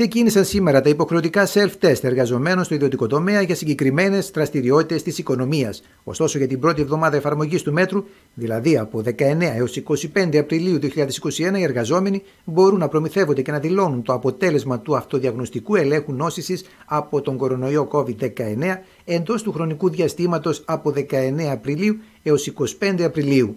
ξεκίνησαν σήμερα τα υποχρεωτικά self-test εργαζομένων στο ιδιωτικό τομέα για συγκεκριμένες δραστηριότητες της οικονομίας. Ωστόσο, για την πρώτη εβδομάδα εφαρμογής του μέτρου, δηλαδή από 19 έω 25 Απριλίου 2021, οι εργαζόμενοι μπορούν να προμηθεύονται και να δηλώνουν το αποτέλεσμα του αυτοδιαγνωστικού ελέγχου νόσησης από τον κορονοϊό COVID-19 εντός του χρονικού διαστήματος από 19 Απριλίου έως 25 Απριλίου.